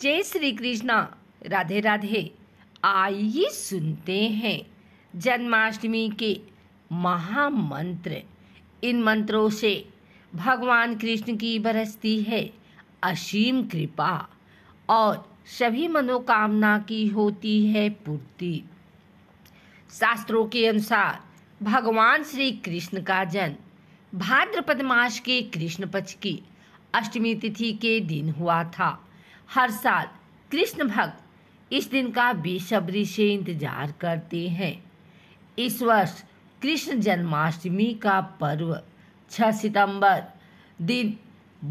जय श्री कृष्णा राधे राधे आइए सुनते हैं जन्माष्टमी के महामंत्र इन मंत्रों से भगवान कृष्ण की बरसती है असीम कृपा और सभी मनोकामना की होती है पूर्ति शास्त्रों के अनुसार भगवान श्री कृष्ण का जन्म भाद्रपद मास के कृष्ण पक्ष की अष्टमी तिथि के दिन हुआ था हर साल कृष्ण भक्त इस दिन का बेसब्री से इंतजार करते हैं इस वर्ष कृष्ण जन्माष्टमी का पर्व 6 सितंबर दिन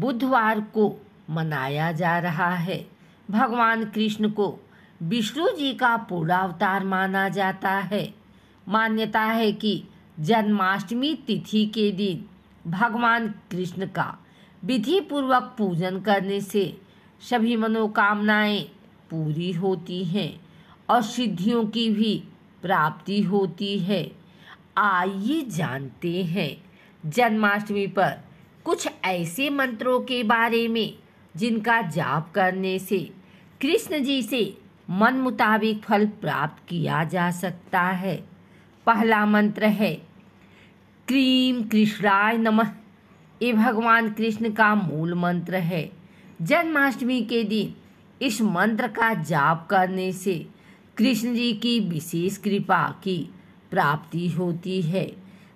बुधवार को मनाया जा रहा है भगवान कृष्ण को विष्णु जी का पूर्णावतार अवतार माना जाता है मान्यता है कि जन्माष्टमी तिथि के दिन भगवान कृष्ण का विधि पूर्वक पूजन करने से सभी मनोकामनाएं पूरी होती हैं और सिद्धियों की भी प्राप्ति होती है आइए जानते हैं जन्माष्टमी पर कुछ ऐसे मंत्रों के बारे में जिनका जाप करने से कृष्ण जी से मन मुताबिक फल प्राप्त किया जा सकता है पहला मंत्र है क्रीम कृष्णाय नमः ये भगवान कृष्ण का मूल मंत्र है जन्माष्टमी के दिन इस मंत्र का जाप करने से कृष्ण जी की विशेष कृपा की प्राप्ति होती है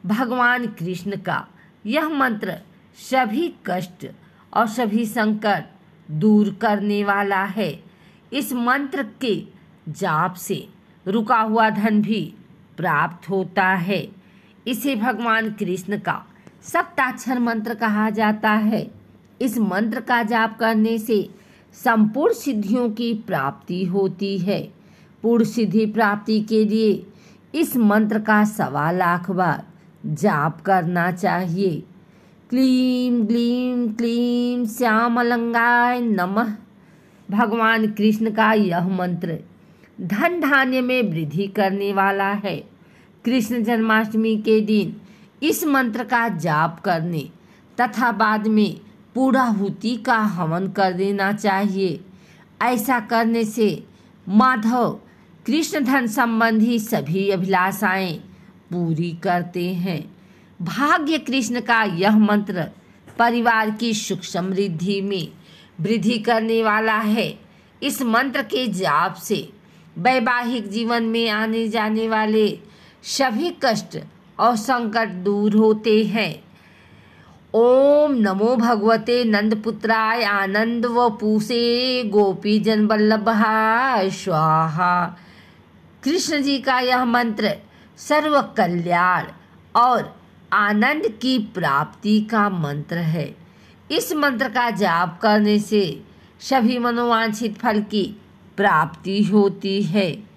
भगवान कृष्ण का यह मंत्र सभी कष्ट और सभी संकट दूर करने वाला है इस मंत्र के जाप से रुका हुआ धन भी प्राप्त होता है इसे भगवान कृष्ण का सप्ताक्षर मंत्र कहा जाता है इस मंत्र का जाप करने से संपूर्ण सिद्धियों की प्राप्ति होती है पूर्ण सिद्धि प्राप्ति के लिए इस मंत्र का सवा लाख बार जाप करना चाहिए क्लीम ग्लीम क्लीम श्याम अलंगाय नमः भगवान कृष्ण का यह मंत्र धन धान्य में वृद्धि करने वाला है कृष्ण जन्माष्टमी के दिन इस मंत्र का जाप करने तथा बाद में पुराहुति का हवन कर देना चाहिए ऐसा करने से माधव कृष्ण धन संबंधी सभी अभिलाषाएं पूरी करते हैं भाग्य कृष्ण का यह मंत्र परिवार की सुख समृद्धि में वृद्धि करने वाला है इस मंत्र के जाप से वैवाहिक जीवन में आने जाने वाले सभी कष्ट और संकट दूर होते हैं ओम नमो भगवते नंदपुत्राय आनंद व पूसे गोपी जन बल्लभा स्वाहा कृष्ण जी का यह मंत्र सर्व कल्याण और आनंद की प्राप्ति का मंत्र है इस मंत्र का जाप करने से सभी मनोवांछित फल की प्राप्ति होती है